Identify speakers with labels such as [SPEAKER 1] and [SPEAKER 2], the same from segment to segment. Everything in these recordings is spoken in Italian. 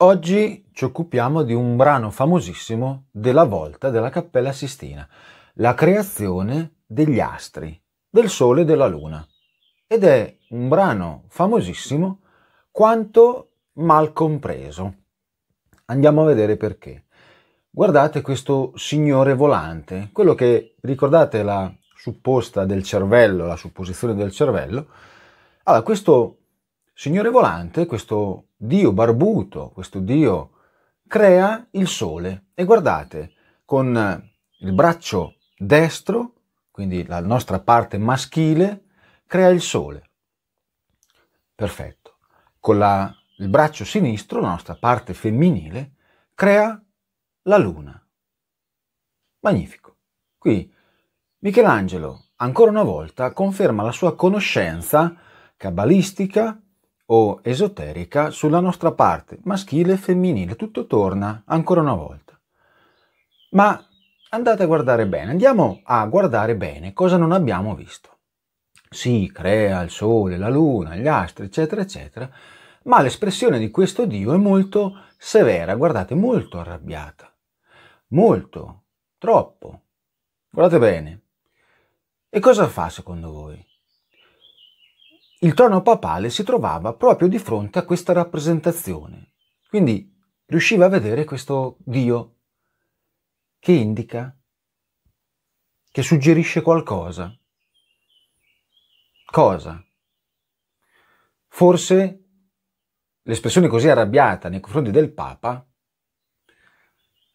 [SPEAKER 1] Oggi ci occupiamo di un brano famosissimo della volta della Cappella Sistina, la creazione degli astri, del Sole e della Luna. Ed è un brano famosissimo quanto mal compreso. Andiamo a vedere perché. Guardate questo signore volante, quello che ricordate la supposta del cervello, la supposizione del cervello. Allora, questo signore volante, questo Dio barbuto, questo Dio, crea il sole e guardate, con eh, il braccio destro, quindi la nostra parte maschile, crea il sole. Perfetto. Con la, il braccio sinistro, la nostra parte femminile, crea la luna. Magnifico. Qui Michelangelo, ancora una volta, conferma la sua conoscenza cabalistica o esoterica sulla nostra parte maschile e femminile. Tutto torna ancora una volta. Ma andate a guardare bene, andiamo a guardare bene cosa non abbiamo visto. Si crea il sole, la luna, gli astri, eccetera, eccetera, ma l'espressione di questo Dio è molto severa, guardate, molto arrabbiata, molto, troppo. Guardate bene. E cosa fa secondo voi? il trono papale si trovava proprio di fronte a questa rappresentazione. Quindi riusciva a vedere questo Dio che indica, che suggerisce qualcosa. Cosa? Forse l'espressione così arrabbiata nei confronti del Papa,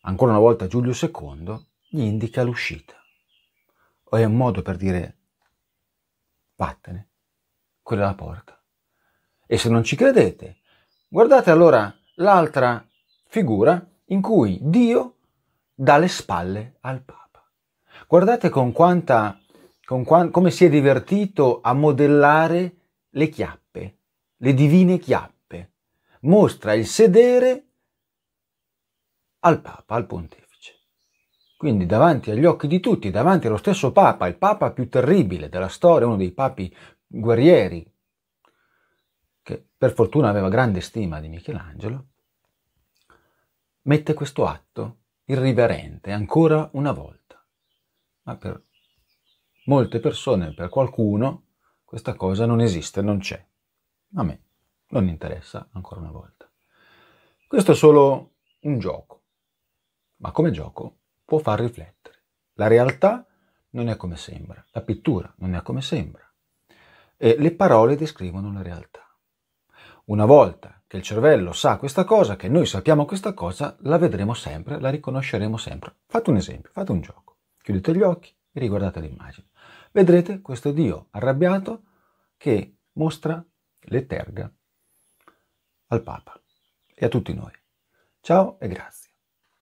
[SPEAKER 1] ancora una volta Giulio II, gli indica l'uscita. O è un modo per dire vattene quella è la porta. E se non ci credete, guardate allora l'altra figura in cui Dio dà le spalle al Papa. Guardate con quanta, con quant, come si è divertito a modellare le chiappe, le divine chiappe. Mostra il sedere al Papa, al pontefice. Quindi davanti agli occhi di tutti, davanti allo stesso Papa, il Papa più terribile della storia, uno dei papi guerrieri, che per fortuna aveva grande stima di Michelangelo, mette questo atto irriverente ancora una volta. Ma per molte persone, per qualcuno, questa cosa non esiste, non c'è. A me non interessa ancora una volta. Questo è solo un gioco, ma come gioco può far riflettere. La realtà non è come sembra, la pittura non è come sembra eh, le parole descrivono la realtà. Una volta che il cervello sa questa cosa, che noi sappiamo questa cosa, la vedremo sempre, la riconosceremo sempre. Fate un esempio, fate un gioco. Chiudete gli occhi e riguardate l'immagine. Vedrete questo Dio arrabbiato che mostra le terga al Papa e a tutti noi. Ciao e grazie.